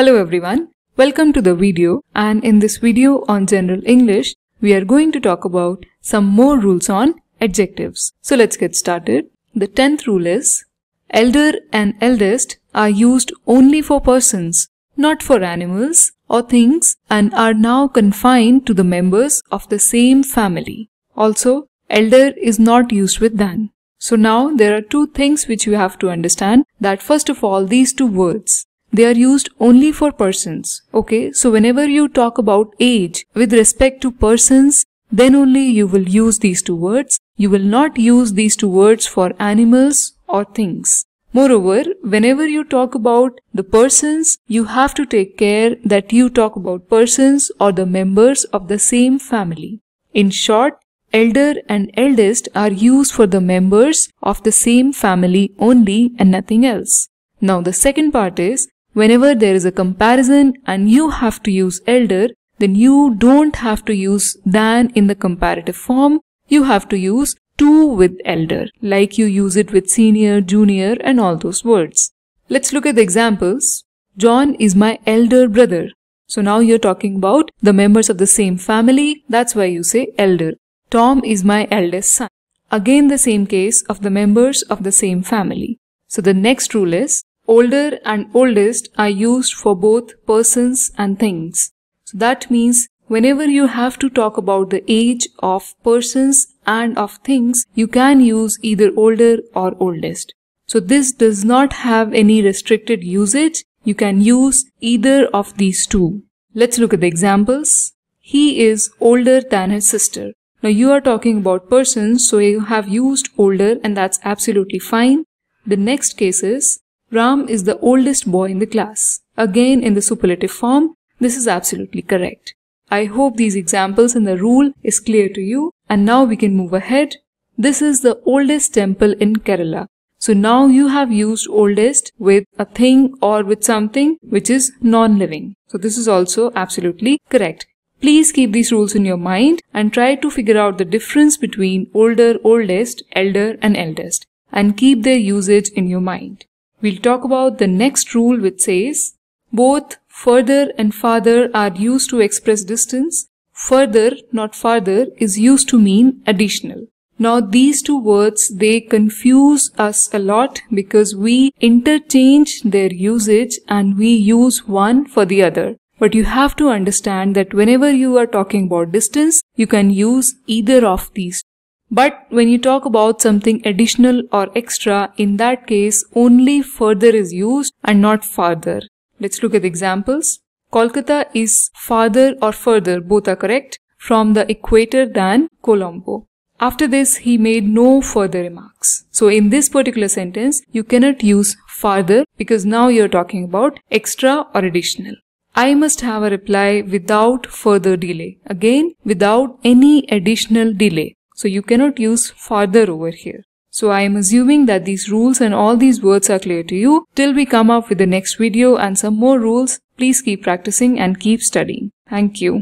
Hello everyone, welcome to the video and in this video on General English, we are going to talk about some more rules on adjectives. So let's get started. The 10th rule is elder and eldest are used only for persons, not for animals or things and are now confined to the members of the same family. Also, elder is not used with than. So now there are two things which you have to understand that first of all these two words they are used only for persons. Okay, so whenever you talk about age with respect to persons, then only you will use these two words. You will not use these two words for animals or things. Moreover, whenever you talk about the persons, you have to take care that you talk about persons or the members of the same family. In short, elder and eldest are used for the members of the same family only and nothing else. Now the second part is Whenever there is a comparison and you have to use elder, then you don't have to use than in the comparative form. You have to use to with elder, like you use it with senior, junior and all those words. Let's look at the examples. John is my elder brother. So now you're talking about the members of the same family. That's why you say elder. Tom is my eldest son. Again the same case of the members of the same family. So the next rule is Older and oldest are used for both persons and things. So that means whenever you have to talk about the age of persons and of things, you can use either older or oldest. So this does not have any restricted usage. You can use either of these two. Let's look at the examples. He is older than his sister. Now you are talking about persons, so you have used older and that's absolutely fine. The next case is, Ram is the oldest boy in the class. Again in the superlative form, this is absolutely correct. I hope these examples and the rule is clear to you and now we can move ahead. This is the oldest temple in Kerala. So now you have used oldest with a thing or with something which is non-living. So this is also absolutely correct. Please keep these rules in your mind and try to figure out the difference between older, oldest, elder and eldest and keep their usage in your mind. We'll talk about the next rule which says both further and farther are used to express distance. Further, not farther, is used to mean additional. Now these two words, they confuse us a lot because we interchange their usage and we use one for the other. But you have to understand that whenever you are talking about distance, you can use either of these but when you talk about something additional or extra, in that case, only further is used and not farther. Let's look at the examples. Kolkata is farther or further, both are correct, from the equator than Colombo. After this, he made no further remarks. So in this particular sentence, you cannot use farther because now you're talking about extra or additional. I must have a reply without further delay. Again, without any additional delay. So you cannot use farther over here. So I am assuming that these rules and all these words are clear to you. Till we come up with the next video and some more rules, please keep practicing and keep studying. Thank you.